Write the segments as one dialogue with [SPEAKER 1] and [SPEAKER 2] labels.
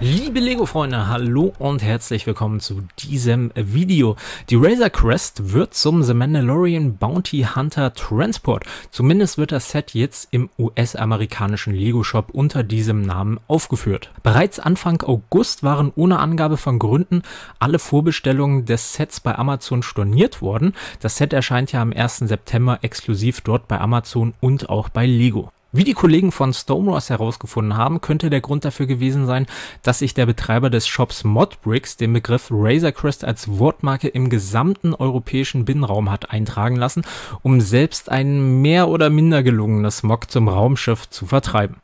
[SPEAKER 1] Liebe Lego-Freunde, hallo und herzlich willkommen zu diesem Video. Die Razor Crest wird zum The Mandalorian Bounty Hunter Transport. Zumindest wird das Set jetzt im US-amerikanischen Lego-Shop unter diesem Namen aufgeführt. Bereits Anfang August waren ohne Angabe von Gründen alle Vorbestellungen des Sets bei Amazon storniert worden. Das Set erscheint ja am 1. September exklusiv dort bei Amazon und auch bei Lego. Wie die Kollegen von Stoneros herausgefunden haben, könnte der Grund dafür gewesen sein, dass sich der Betreiber des Shops Modbricks den Begriff Razorcrest als Wortmarke im gesamten europäischen Binnenraum hat eintragen lassen, um selbst ein mehr oder minder gelungenes Smog zum Raumschiff zu vertreiben.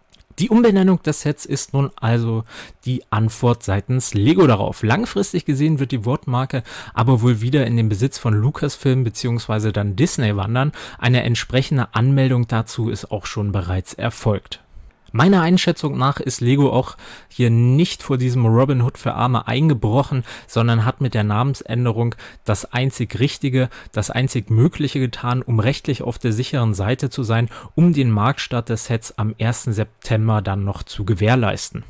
[SPEAKER 1] Die Umbenennung des Sets ist nun also die Antwort seitens Lego darauf. Langfristig gesehen wird die Wortmarke aber wohl wieder in den Besitz von Lucasfilm bzw. dann Disney wandern. Eine entsprechende Anmeldung dazu ist auch schon bereits erfolgt. Meiner Einschätzung nach ist Lego auch hier nicht vor diesem Robin Hood für Arme eingebrochen, sondern hat mit der Namensänderung das einzig Richtige, das einzig Mögliche getan, um rechtlich auf der sicheren Seite zu sein, um den Marktstart des Sets am 1. September dann noch zu gewährleisten.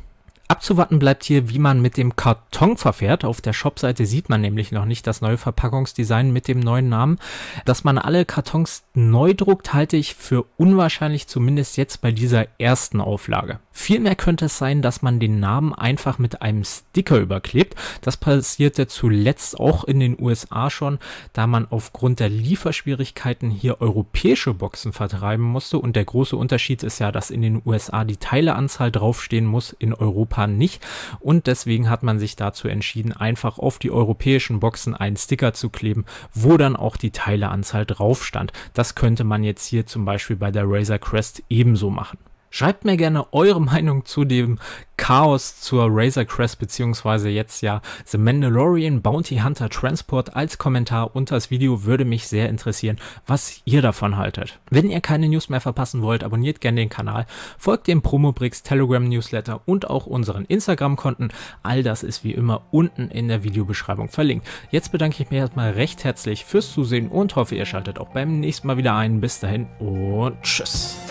[SPEAKER 1] Abzuwarten bleibt hier, wie man mit dem Karton verfährt. Auf der Shopseite sieht man nämlich noch nicht das neue Verpackungsdesign mit dem neuen Namen. Dass man alle Kartons neu druckt, halte ich für unwahrscheinlich, zumindest jetzt bei dieser ersten Auflage. Vielmehr könnte es sein, dass man den Namen einfach mit einem Sticker überklebt. Das passierte zuletzt auch in den USA schon, da man aufgrund der Lieferschwierigkeiten hier europäische Boxen vertreiben musste. Und der große Unterschied ist ja, dass in den USA die Teileanzahl draufstehen muss, in Europa Japan nicht. Und deswegen hat man sich dazu entschieden, einfach auf die europäischen Boxen einen Sticker zu kleben, wo dann auch die Teileanzahl drauf stand. Das könnte man jetzt hier zum Beispiel bei der Razer Crest ebenso machen. Schreibt mir gerne eure Meinung zu dem Chaos zur Razor Crest beziehungsweise jetzt ja The Mandalorian Bounty Hunter Transport als Kommentar unter das Video würde mich sehr interessieren, was ihr davon haltet. Wenn ihr keine News mehr verpassen wollt, abonniert gerne den Kanal, folgt dem Promobrix Telegram Newsletter und auch unseren Instagram Konten. All das ist wie immer unten in der Videobeschreibung verlinkt. Jetzt bedanke ich mich erstmal recht herzlich fürs Zusehen und hoffe, ihr schaltet auch beim nächsten Mal wieder ein. Bis dahin und tschüss.